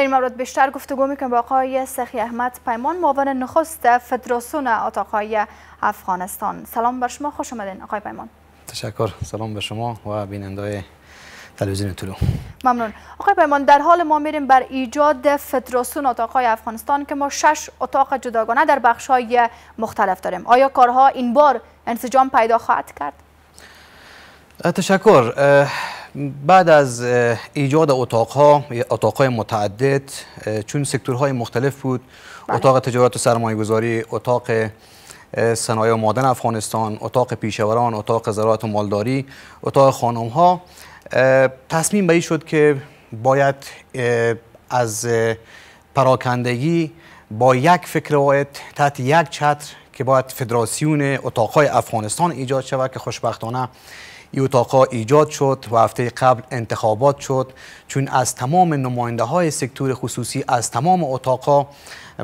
در این مورد بیشتر گفتگو میکنم با آقای سخی احمد پیمان معاون نخست فدراسیون اتاقهای افغانستان سلام بر شما خوش آمدین آقای پیمان تشکر سلام به شما و بینندای تلویزیون طلوع ممنون آقای پیمان در حال ما میریم بر ایجاد فدراسیون اتاقهای افغانستان که ما شش اتاق جداگانه در بخش های مختلف داریم آیا کارها این بار انسجام پیدا خواهد کرد تشکر بعد از ایجاد اتاق های متعدد چون های مختلف بود بله. اتاق تجارت و سرمایه گذاری اتاق صنایع و معدن افغانستان اتاق پیشوران اتاق زراعت و مالداری اتاق خانم ها تصمیم به شد که باید از پراکندگی با یک فکر باید تحت یک چتر که باید فدراسیون اتاقهای افغانستان ایجاد شود که خوشبختانه این اتاقا ایجاد شد و هفته قبل انتخابات شد چون از تمام نماینده های سکتور خصوصی از تمام اتاقا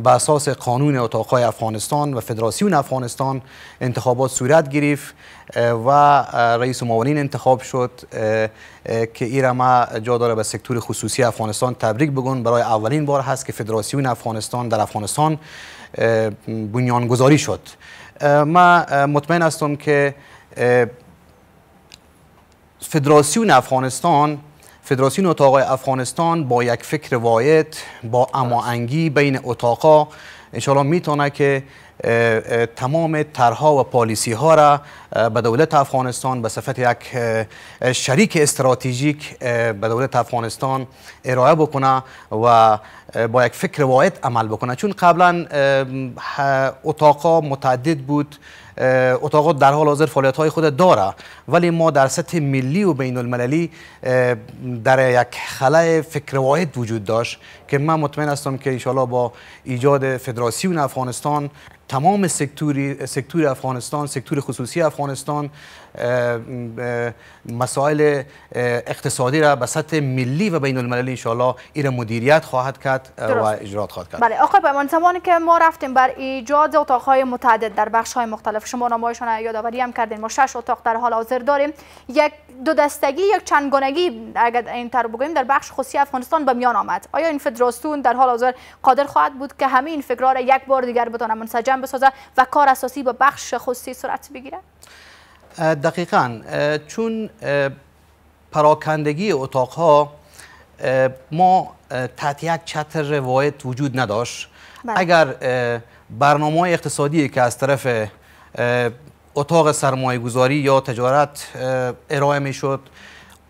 به اساس قانون اتاقای افغانستان و فدراسیون افغانستان انتخابات صورت گرفت و رئیس معاونین انتخاب شد که را ما جا داره به سکتور خصوصی افغانستان تبریک بگن برای اولین بار هست که فدراسیون افغانستان در افغانستان بنیانگذاری شد ما مطمئن هستم که فدراسیون افغانستان فدراسیون اتاق افغانستان با یک فکر واید با انگی بین اتاقا انشالله میتونه که تمام ترها و پالیسی ها را به دولت افغانستان به صفت یک شریک استراتژیک به دولت افغانستان ارائه بکنه و با یک فکر واحد عمل بکنه چون قبلا اتاقا متعدد بود اتاقات در حال حاضر فعالیت های خود داره ولی ما در سطح ملی و بین المللی در یک خلاه فکر واحد وجود داشت که من مطمئن هستم که ایشالا با ایجاد فدراسیون افغانستان تمام سکتوری، سکتور افغانستان، سکتور خصوصی افغانستان مسائل اقتصادی را به سطح ملی و بین المللی انشاءالله ایره مدیریت خواهد کرد و اجرا خواهد کرد بله آقای پیمان زمانی که ما رفتیم بر ایجاد اتاقهای متعدد در های مختلف شما نمایشان یادآوری هم کردین ما شش اتاق در حال حاضر داریم یک دو دستگی یک چندگانگی اگر این تر در بخش خصوصی افغانستان به میان آمد آیا این فدراسیون در حال حاضر قادر خواهد بود که همین فکرها را یک بار دیگر بتانه منسجم بسازه و کار اساسی به بخش خصوصی صورت بگیره دقیقا چون پراکندگی اتاق ها ما تحت یک چتر روایت وجود نداشت بله. اگر برنامه اقتصادی که از طرف اتاق سرمایه گذاری یا تجارت ارائه می شد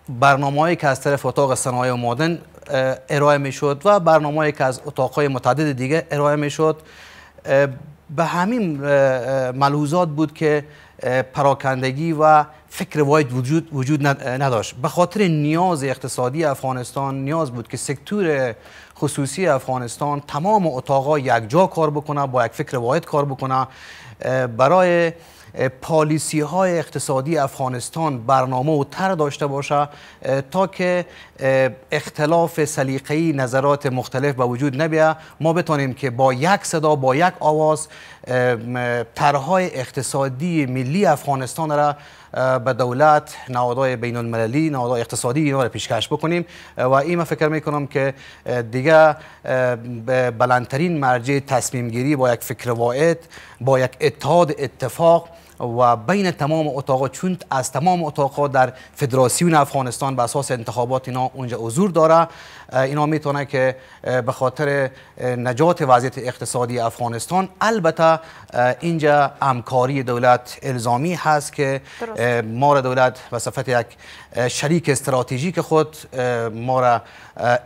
برنامه که از طرف اتاق صنایع و مادن ارائه می شد و برنامه که از اتاق متعدد دیگه ارائه می شد به همین ملحوظات بود که پراکندگی و فکر واید وجود, وجود نداشت به خاطر نیاز اقتصادی افغانستان نیاز بود که سکتور خصوصی افغانستان تمام اتاقا یکجا کار بکنه با یک فکر واحد کار بکنه برای پالیسی های اقتصادی افغانستان برنامه و تر داشته باشه تا که اختلاف سلیقه‌ای نظرات مختلف به وجود نبیه ما بتانیم که با یک صدا با یک آواز طرحهای اقتصادی ملی افغانستان را به دولت نهادهای بین المللی نهادهای اقتصادی اینا رو پیشکش بکنیم و این فکر می که دیگه بلندترین مرجع تصمیم گیری با یک فکر واعد با یک اتحاد اتفاق و بین تمام اتاق، چون از تمام اتاق در فدراسیون افغانستان به اساس انتخابات اینا اونجا حضور داره اینا میتونه که به خاطر نجات وضعیت اقتصادی افغانستان البته اینجا همکاری دولت الزامی هست که ما را دولت به صفت یک شریک استراتژیک خود ما را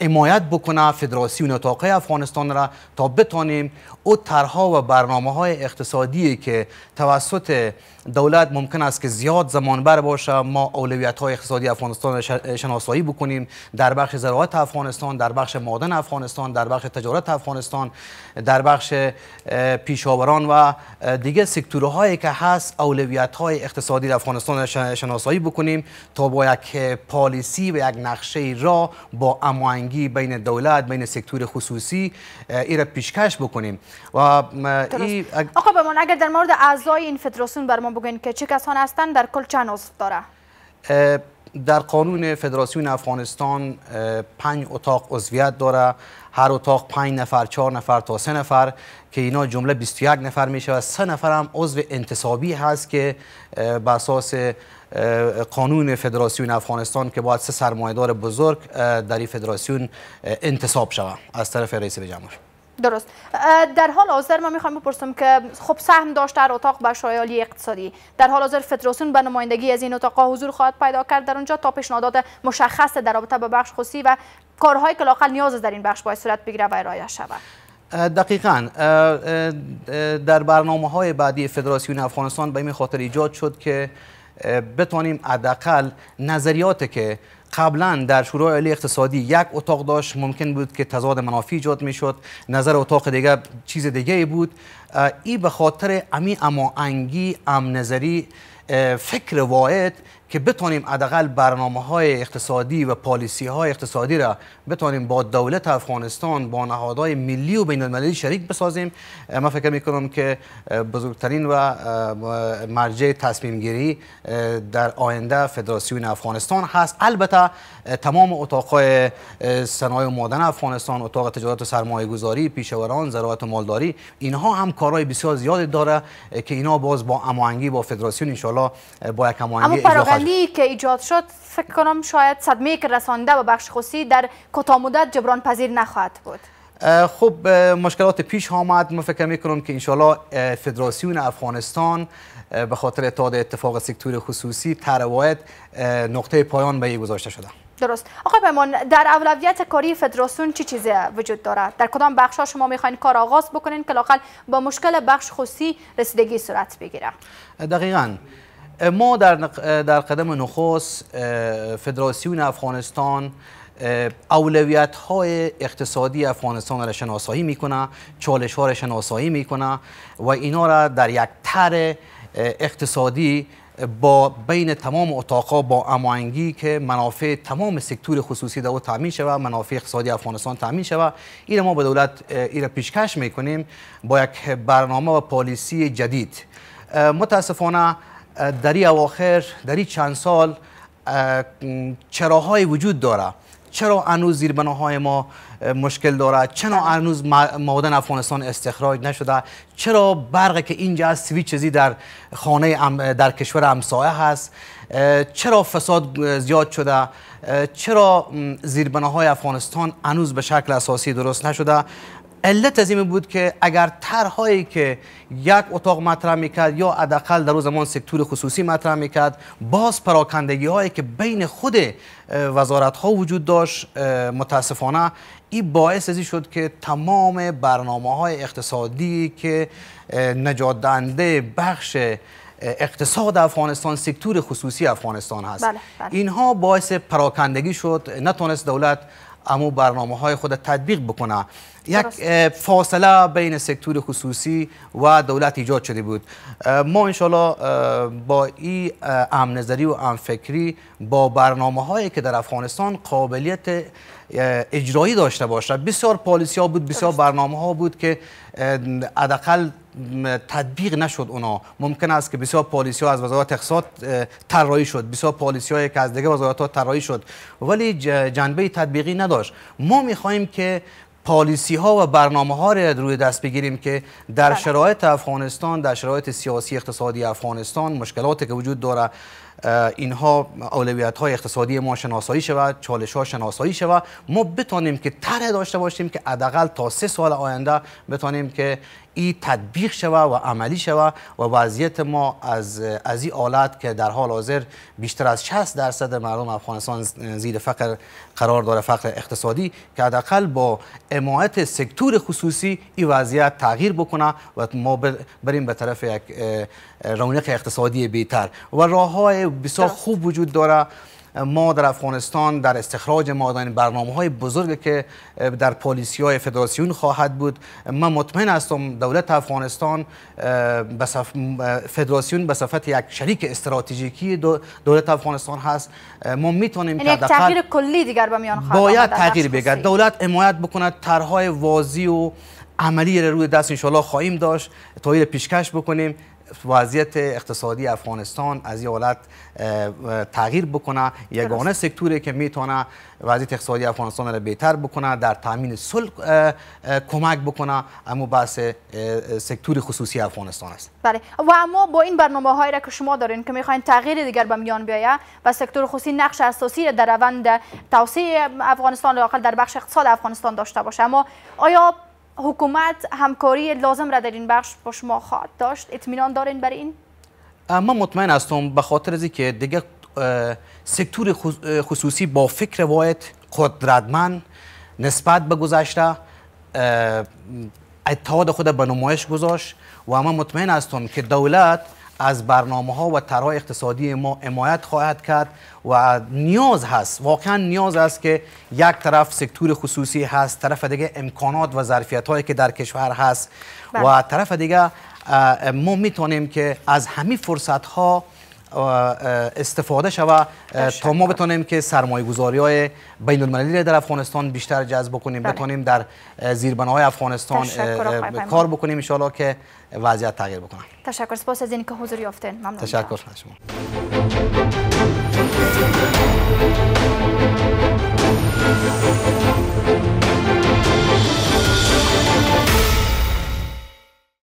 حمایت بکنه فدراسیون اتاقی افغانستان را تا بتانیم او طرها و برنامه های اقتصادی که توسط دولت ممکن است که زیاد زمان بر باشه ما اولویت های اقتصادی افغانستان شناسایی بکنیم در بخش زراعت افغانستان در بخش مادن افغانستان در بخش تجارت افغانستان در بخش پیشاوران و دیگه سکتورهایی که هست اولویت های اقتصادی افغانستان شناسایی بکنیم تا با یک پالیسی و یک نقشه را با امانگی بین دولت بین سکتور خصوصی ای پیشکش بکنیم و ای بمان اگر در مورد اعضای این فدراسیون بر ما بگوین که چه کسان هستند در کل چند عضو داره در قانون فدراسیون افغانستان پنج اتاق عضویت داره هر اتاق پنج نفر چهار نفر تا سه نفر که اینا جمله 21 نفر میشه و سه نفر هم عضو انتصابی هست که به اساس قانون فدراسیون افغانستان که باید سه سرمایدار بزرگ در این فدراسیون انتصاب شوه از طرف رئیس جمهور درست در حال حاضر ما میخوایم بپرسم که خب سهم داشت در اتاق بشایالی اقتصادی در حال حاضر فدراسیون به نمایندگی از این اتاق حضور خواهد پیدا کرد در اونجا تا پیشنهادات مشخص در رابطه به بخش خصوصی و کارهایی که لاقل نیاز در این بخش باید صورت بگیره و ارائه شود دقیقا در برنامه های بعدی فدراسیون افغانستان به این خاطر ایجاد شد که بتوانیم حداقل نظریات که قبلا در شورای عالی اقتصادی یک اتاق داشت ممکن بود که تضاد منافع ایجاد میشد نظر اتاق دیگه چیز دیگه بود ای به خاطر امی اما انگی ام نظری فکر واحد که بتونیم حداقل برنامه های اقتصادی و پالیسی های اقتصادی را بتونیم با دولت افغانستان با نهادهای ملی و بین المللی شریک بسازیم من فکر میکنم که بزرگترین و مرجع تصمیم گیری در آینده فدراسیون افغانستان هست البته تمام اتاقهای صنایع و مادن افغانستان اتاق تجارت و سرمایه گذاری پیشوران زراعت و مالداری اینها هم کارهای بسیار زیادی داره که اینا باز با با فدراسیون ان با یک عملی که ایجاد شد فکر کنم شاید صدمه که رسانده و بخش خصوصی در کوتاه جبران پذیر نخواهد بود خب مشکلات پیش آمد من فکر کنم که انشالله فدراسیون افغانستان به خاطر اتحاد اتفاق سکتور خصوصی تروایت نقطه پایان به ای گذاشته شده درست آقای پیمان در اولویت کاری فدراسیون چی چیزی وجود دارد در کدام بخش ها شما میخواین کار آغاز بکنین که لاقل با مشکل بخش خصوصی رسیدگی صورت بگیره دقیقاً ما در, در قدم نخست فدراسیون افغانستان اولویت های اقتصادی افغانستان را شناسایی میکنه چالش ها را شناسایی میکنه و اینا را در یک تر اقتصادی با بین تمام اتاقا با اماینگی که منافع تمام سکتور خصوصی دو تامین شود منافع اقتصادی افغانستان تامین شود این ما به دولت این پیشکش میکنیم با یک برنامه و پالیسی جدید متاسفانه در این اواخر در این چند سال چراهای وجود داره چرا هنوز زیربناهای ما مشکل داره چرا هنوز مادن افغانستان استخراج نشده چرا برق که اینجا از سوی چیزی در خانه در کشور امسایه هست چرا فساد زیاد شده چرا زیربناهای افغانستان انوز به شکل اساسی درست نشده علت از این بود که اگر طرحهایی که یک اتاق مطرح میکرد یا حداقل در زمان سکتور خصوصی مطرح میکرد باز پراکندگی هایی که بین خود وزارت ها وجود داشت متاسفانه این باعث ازی شد که تمام برنامه های اقتصادی که نجات دهنده بخش اقتصاد افغانستان سکتور خصوصی افغانستان هست بله، بله. اینها باعث پراکندگی شد نتونست دولت امو برنامه های خود تطبیق بکنه یک فاصله بین سکتور خصوصی و دولت ایجاد شده بود ما انشالله با این امنظری و امن با برنامه هایی که در افغانستان قابلیت اجرایی داشته باشد بسیار پالیسی ها بود بسیار برنامه ها بود که حداقل تطبیق نشد اونا ممکن است که بسیار پالیسی ها از وزارت اقتصاد طراحی شد بسیار پالیسی های که از دیگه وزارت ها طراحی شد ولی جنبه تطبیقی نداشت ما میخواهیم که پالیسی ها و برنامه ها رو روی دست بگیریم که در بله. شرایط افغانستان در شرایط سیاسی اقتصادی افغانستان مشکلاتی که وجود داره اینها اولویت های اقتصادی ما شناسایی شود چالش ها شناسایی شود ما بتانیم که طرح داشته باشیم که حداقل تا سه سال آینده بتانیم که ای تطبیق شود و عملی شود و وضعیت ما از از این آلت که در حال حاضر بیشتر از 60 درصد مردم افغانستان زیر فقر قرار داره فقر اقتصادی که حداقل با حمایت سکتور خصوصی این وضعیت تغییر بکنه و ما بریم به طرف یک رونق اقتصادی بهتر و راه بسیار خوب وجود داره ما در افغانستان در استخراج مواد برنامه های بزرگ که در پالیسی های فدراسیون خواهد بود من مطمئن هستم دولت افغانستان فدراسیون به صفت یک شریک استراتژیکی دولت افغانستان هست ما میتونیم یعنی که تغییر کلی دیگر به میان خواهد باید تغییر بگرد دولت امایت بکند ترهای واضی و عملی روی دست انشالله خواهیم داشت تغییر پیشکش بکنیم وضعیت اقتصادی افغانستان از یه حالت تغییر بکنه یگانه سکتوری که میتونه وضعیت اقتصادی افغانستان رو بهتر بکنه در تامین صلح کمک بکنه اما بحث سکتور خصوصی افغانستان است بله و اما با این برنامه هایی را که شما دارین که میخواین تغییر دیگر به میان بیایه و سکتور خصوصی نقش اساسی در روند توسعه افغانستان در بخش اقتصاد افغانستان داشته باشه اما آیا حکومت همکاری لازم را در این بخش با شما خواهد داشت اطمینان دارین برای این اما مطمئن هستم به خاطر از که دیگه سکتور خصوصی با فکر واید قدرتمند نسبت به گذشته اتحاد خود به نمایش گذاشت و اما مطمئن هستم که دولت از برنامه ها و طرح اقتصادی ما حمایت خواهد کرد و نیاز هست واقعا نیاز است که یک طرف سکتور خصوصی هست طرف دیگه امکانات و ظرفیت هایی که در کشور هست و بله. طرف دیگه ما میتونیم که از همه فرصت ها استفاده شوه تا ما بتونیم که سرمایه گذاری های بین در افغانستان بیشتر جذب بکنیم بله. بتونیم در زیربناهای افغانستان کار بکنیم ان که وضعیت تغییر بکنه تشکر سپاس از اینکه حضور یافتین ممنون تشکر از شما